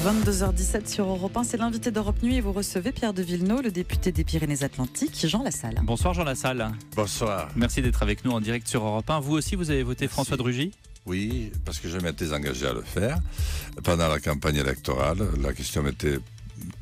22h17 sur Europe 1, c'est l'invité d'Europe Nuit et vous recevez Pierre de Villeneuve, le député des Pyrénées-Atlantiques, Jean Lassalle. Bonsoir Jean Lassalle. Bonsoir. Merci d'être avec nous en direct sur Europe 1. Vous aussi, vous avez voté François de Oui, parce que je m'étais engagé à le faire. Pendant la campagne électorale, la question m'était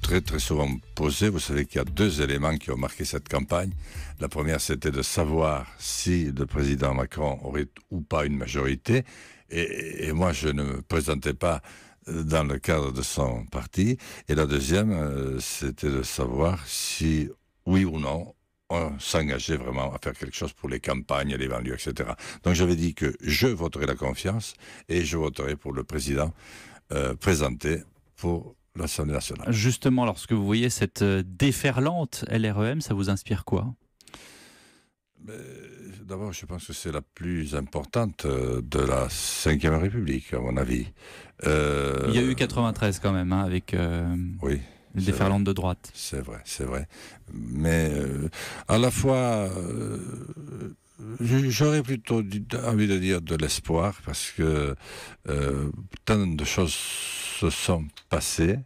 très très souvent posée. Vous savez qu'il y a deux éléments qui ont marqué cette campagne. La première, c'était de savoir si le président Macron aurait ou pas une majorité. Et, et moi, je ne me présentais pas dans le cadre de son parti. Et la deuxième, euh, c'était de savoir si, oui ou non, on s'engageait vraiment à faire quelque chose pour les campagnes, les banlieues, etc. Donc j'avais dit que je voterai la confiance et je voterai pour le président euh, présenté pour l'Assemblée nationale. Justement, lorsque vous voyez cette euh, déferlante LREM, ça vous inspire quoi D'abord, je pense que c'est la plus importante euh, de la Ve République, à mon avis. Euh, Il y a eu 93 quand même, hein, avec euh, les oui, de droite. C'est vrai, c'est vrai. Mais à la fois, j'aurais plutôt envie de dire de l'espoir, parce que tant de choses se sont passées.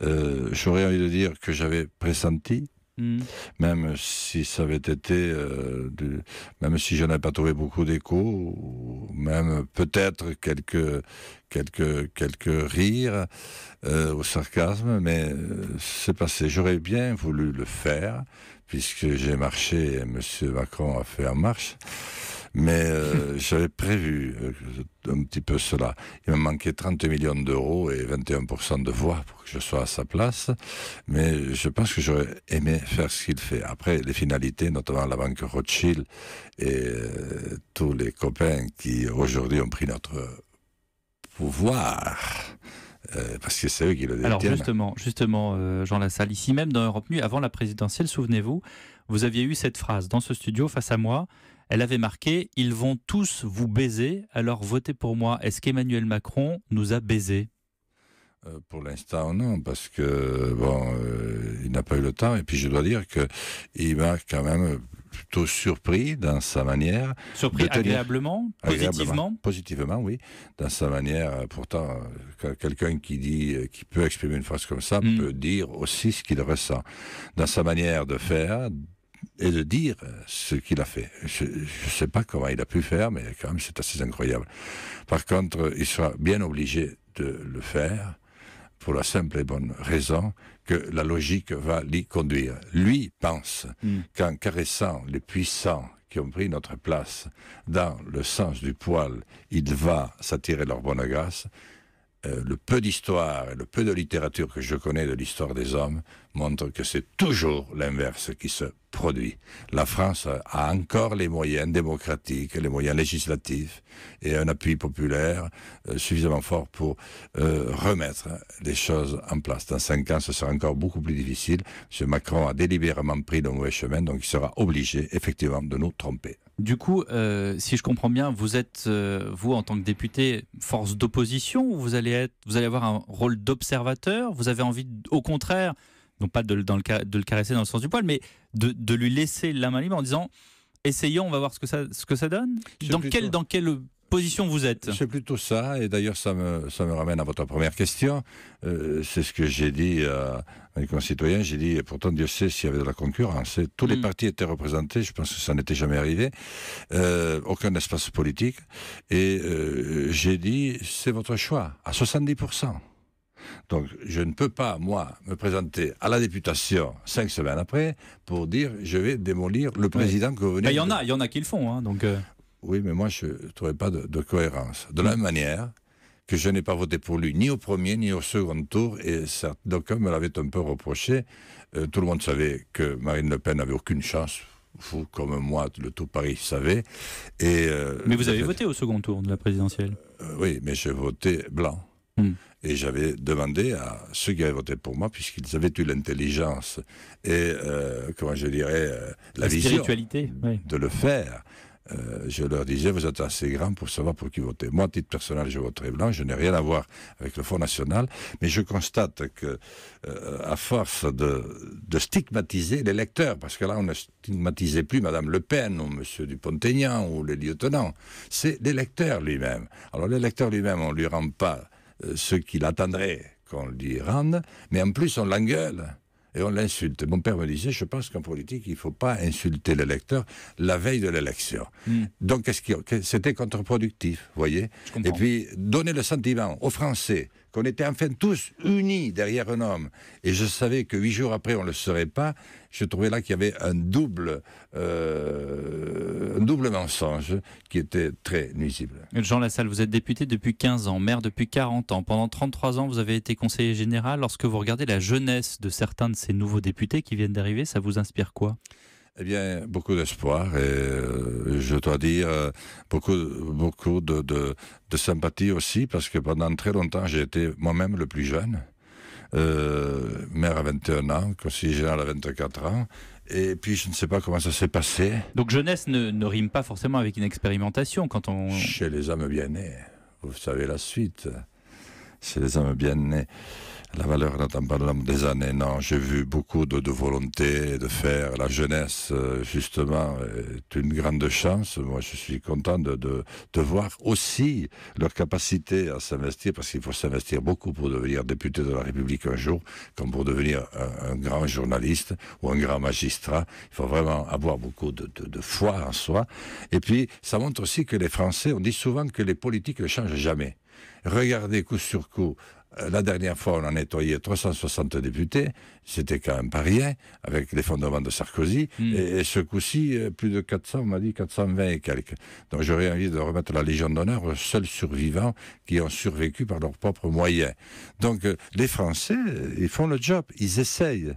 j'aurais envie de dire que j'avais pressenti Hmm. Même si ça avait été, euh, même si je n'avais pas trouvé beaucoup d'écho, même peut-être quelques, quelques, quelques rires euh, au sarcasme, mais euh, c'est passé. J'aurais bien voulu le faire, puisque j'ai marché et M. Macron a fait en marche. Mais euh, j'avais prévu euh, un petit peu cela. Il me manquait 30 millions d'euros et 21% de voix pour que je sois à sa place. Mais je pense que j'aurais aimé faire ce qu'il fait. Après, les finalités, notamment la banque Rothschild et euh, tous les copains qui aujourd'hui ont pris notre pouvoir. parce que c'est eux qui le détiennent. Alors justement, justement Jean Lassalle, ici même dans Europe Nuit, avant la présidentielle, souvenez-vous, vous aviez eu cette phrase dans ce studio face à moi. Elle avait marqué Ils vont tous vous baiser, alors votez pour moi. Est-ce qu'Emmanuel Macron nous a baisés euh, pour l'instant, non, parce que bon, euh, il n'a pas eu le temps. Et puis, je dois dire que il m'a quand même plutôt surpris dans sa manière. Surpris agréablement, positivement Positivement, oui. Dans sa manière, euh, pourtant, quelqu'un qui dit, qui peut exprimer une phrase comme ça, mm. peut dire aussi ce qu'il ressent. Dans sa manière de faire, et de dire euh, ce qu'il a fait. Je ne sais pas comment il a pu faire, mais quand même, c'est assez incroyable. Par contre, il sera bien obligé de le faire pour la simple et bonne raison que la logique va l'y conduire. Lui pense hmm. qu'en caressant les puissants qui ont pris notre place dans le sens du poil, il va s'attirer leur bonne grâce. Euh, le peu d'histoire et le peu de littérature que je connais de l'histoire des hommes montre que c'est toujours l'inverse qui se produit. La France a encore les moyens démocratiques, les moyens législatifs et un appui populaire euh, suffisamment fort pour euh, remettre les choses en place. Dans cinq ans, ce sera encore beaucoup plus difficile. M. Macron a délibérément pris le mauvais chemin, donc il sera obligé effectivement de nous tromper. Du coup, euh, si je comprends bien, vous êtes, vous, en tant que député, force d'opposition, vous allez, être, vous allez avoir un rôle d'observateur, vous avez envie, au contraire, non pas de, dans le, de le caresser dans le sens du poil, mais de, lui laisser la main libre en disant essayons, on va voir ce que ça, ce que ça donne. Dans dans quelle position vous êtes C'est plutôt ça, et d'ailleurs ça me, ça me ramène à votre première question. Euh, c'est ce que j'ai dit à mes concitoyens, j'ai dit, pourtant Dieu sait s'il y avait de la concurrence. tous les hmm. partis étaient représentés, je pense que ça n'était jamais arrivé, euh, aucun espace politique, et euh, j'ai dit, c'est votre choix, à 70%. Donc je ne peux pas, moi, me présenter à la députation cinq semaines après pour dire je vais démolir le président que vous venez. Bah, il y en a, il y en a qui le font. Hein, donc, euh. Oui, mais moi je ne trouvais pas de, cohérence. De la même manière que je n'ai pas voté pour lui, ni au premier, ni au second tour, et ça, comme me l'avait un peu reproché. Euh, tout le monde savait que Marine Le Pen n'avait aucune chance vous comme moi, le tout Paris savait. Et, euh, mais vous avez voté au second tour de la présidentielle Oui, mais j'ai voté blanc. Hmm. Et j'avais demandé à ceux qui avaient voté pour moi, puisqu'ils avaient eu l'intelligence et, euh, comment je dirais, euh, la, la, vision de le faire. Euh, je leur disais, vous êtes assez grand pour savoir pour qui voter. Moi, à titre personnel, je voterai blanc, je n'ai rien à voir avec le Fonds National, mais je constate que, à force de, stigmatiser stigmatiser lecteurs, parce que là, on ne stigmatisait plus Madame Le Pen ou Monsieur Dupont-Aignan ou les lieutenants, c'est lecteurs lui-même. Alors, les lecteurs lui-même, on ne lui rend pas euh, ce qu'il attendrait qu'on lui rende, mais en plus on l'engueule et on l'insulte. Mon père me disait, je pense qu'en politique, il ne faut pas insulter l'électeur la veille de l'élection. Hmm. Donc, c'était contre-productif, voyez Et puis, donner le sentiment aux Français qu'on était enfin tous unis derrière un homme, et je savais que huit jours après on ne le serait pas, je trouvais là qu'il y avait un double, euh, double mensonge qui était très nuisible. Jean Lassalle, vous êtes député depuis 15 ans, maire depuis 40 ans. Pendant 33 ans, vous avez été conseiller général. Lorsque vous regardez la jeunesse de certains de ces nouveaux députés qui viennent d'arriver, ça vous inspire quoi eh bien, beaucoup d'espoir et euh, je dois dire euh, beaucoup, beaucoup de, sympathie aussi parce que pendant très longtemps j'ai été moi-même le plus jeune, euh, Mère à 21 ans, conseiller général à 24 ans. Et puis je ne sais pas comment ça s'est passé. Donc jeunesse ne, ne, rime pas forcément avec une expérimentation quand on... Chez les hommes bien nés, vous savez la suite. Chez les hommes bien nés la valeur n'attend pas des années. Non, j'ai vu beaucoup de, volonté de faire. La jeunesse, euh, justement, est une grande chance. Moi, je suis content de, de, voir aussi leur capacité à s'investir, parce qu'il faut s'investir beaucoup pour devenir député de la République un jour, comme pour devenir un, grand journaliste ou un grand magistrat. Il faut vraiment avoir beaucoup de, de, foi en soi. Et puis, ça montre aussi que les Français, on dit souvent que les politiques ne changent jamais. Regardez coup sur coup euh, la dernière fois, on a nettoyé 360 députés, c'était quand même pas rien, avec fondements de Sarkozy, hmm. et, et, ce coup-ci, euh, plus de 400, on m'a dit 420 et quelques. Donc j'aurais envie de remettre la Légion d'honneur aux seuls survivants qui ont survécu par leurs propres moyens. Donc euh, les Français, ils font le job, ils essayent.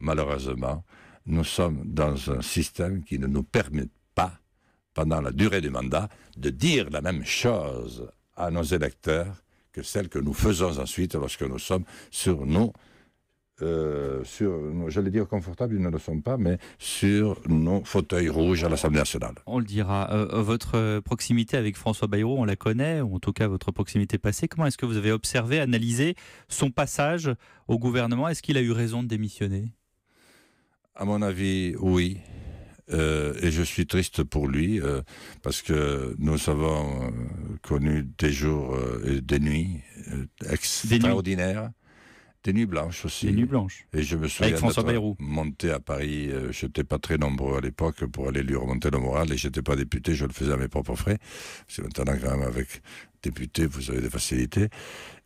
Malheureusement, nous sommes dans un système qui ne nous permet pas, pendant la durée du mandat, de dire la même chose à nos électeurs que celle que nous faisons ensuite lorsque nous sommes sur nos euh, sur, j'allais dire confortables, ils ne le sont pas, mais sur nos fauteuils rouges à l'Assemblée nationale. On le dira. Euh, euh, votre proximité avec François Bayrou, on la connaît, ou en tout cas votre proximité passée. Comment est-ce que vous avez observé, analysé son passage au gouvernement Est-ce qu'il a eu raison de démissionner À mon avis, oui. et je suis triste pour lui parce que nous avons connu des jours euh, et des nuits euh, extraordinaires. Des Nuits Blanches aussi. Et je me souviens Avec monté à Paris. Euh, j'étais je n'étais pas très nombreux à l'époque pour aller lui remonter le moral. Et j'étais pas député, je le faisais à mes propres frais. C'est maintenant quand même avec député, vous avez des facilités.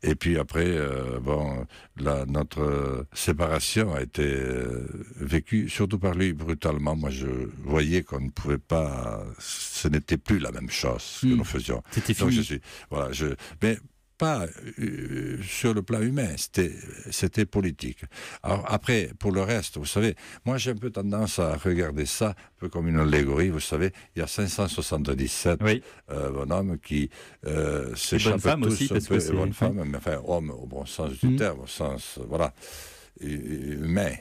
Et puis après, euh, bon, la, notre séparation a été euh, vécue surtout par lui brutalement. Moi, je voyais qu'on ne pouvait pas, ce n'était plus la même chose que hmm. nous faisions. C'était fini. Donc, je suis, voilà, je, mais pas euh, sur le plan humain, c'était politique. Alors après, pour le reste, vous savez, moi j'ai un peu tendance à regarder ça un peu comme une allégorie. Vous savez, il y a 577 bonhomme euh, bonhommes qui euh, s'échappent tous. Aussi, parce peu, que bonne femme, mais enfin homme au bon sens du mmh. terme, au sens voilà humain,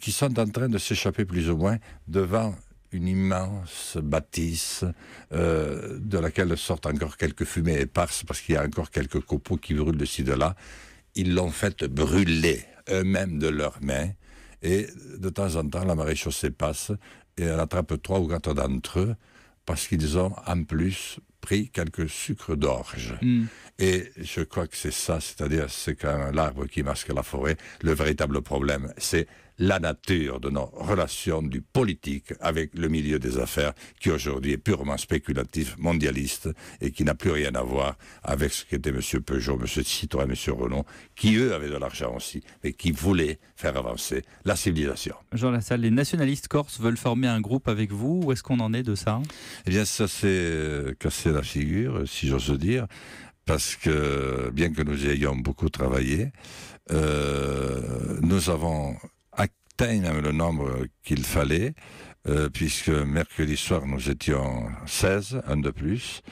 qui sont en train de s'échapper plus ou moins devant une immense bâtisse euh, de laquelle sortent encore quelques fumées éparses parce qu'il y a encore quelques copeaux qui brûlent de ci, de là. Ils l'ont fait brûler eux-mêmes de leurs mains. Et de temps en temps, la maréchaussée passe et elle attrape trois ou quatre d'entre eux parce qu'ils ont en plus pris quelques sucres d'orge. Hmm. Et je crois que c'est ça, c'est-à-dire c'est quand même l'arbre qui masque la forêt. Le véritable problème, c'est la nature de nos relations du politique avec le milieu des affaires qui aujourd'hui est purement spéculatif, mondialiste et qui n'a plus rien à voir avec ce qu'était M. Peugeot, M. Citroën, M. Renault, qui eux avaient de l'argent aussi, mais qui voulaient faire avancer la civilisation. Jean Lassalle, les nationalistes corses veulent former un groupe avec vous. Où est-ce qu'on en est de ça Eh bien, ça s'est c'est euh, figure, euh, si j'ose dire, parce que bien que nous ayons beaucoup travaillé, euh, nous avons atteint le nombre qu'il fallait, euh, puisque mercredi soir nous étions 16, un de plus.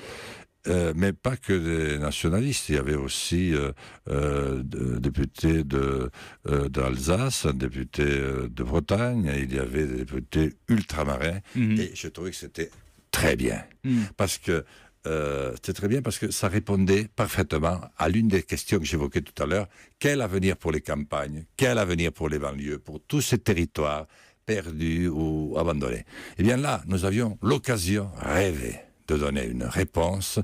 mais pas que des nationalistes. Il y avait aussi euh, députés de, d'Alsace, députés de Bretagne, il y avait des députés ultramarins, mhm. et je trouvais que c'était très bien. Mhm. Parce que euh, c'est c'était très bien parce que ça répondait parfaitement à l'une des questions que j'évoquais tout à l'heure. Quel avenir pour les campagnes Quel avenir pour les banlieues Pour tous ces territoires perdus ou abandonnés Eh bien là, nous avions l'occasion rêvée de donner une réponse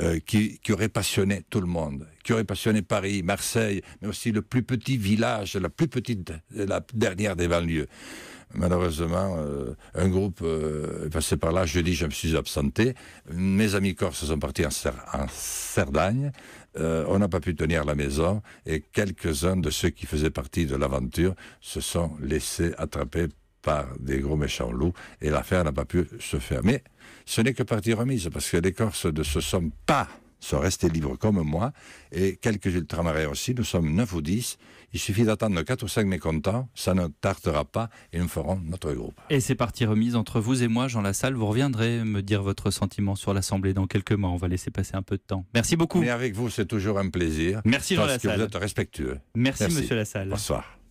euh, qui, qui, aurait passionné tout le monde, qui aurait passionné Paris, Marseille, mais aussi le plus petit village, la plus petite, la dernière des banlieues malheureusement, euh, un groupe euh, est passé par là. Jeudi, je me suis absenté. Mes amis corses sont partis en, Cerdagne. Euh, on n'a pas pu tenir la maison et quelques-uns de ceux qui faisaient partie de l'aventure se sont laissés attraper par des gros méchants loups et l'affaire n'a pas pu se faire. Mais ce n'est que partie remise parce que les Corses ne se sont pas sont restés libres comme moi, et quelques ultramarins aussi, nous sommes 9 ou 10. Il suffit d'attendre 4 ou 5 mécontents, ça ne tartera pas et nous ferons notre groupe. Et c'est parti, remise entre vous et moi, Jean Lassalle. Vous reviendrez me dire votre sentiment sur l'Assemblée dans quelques mois. On va laisser passer un peu de temps. Merci beaucoup. Mais avec vous, c'est toujours un plaisir. Merci Jean Lassalle. Parce que vous êtes respectueux. Merci, Monsieur Monsieur Lassalle. Bonsoir.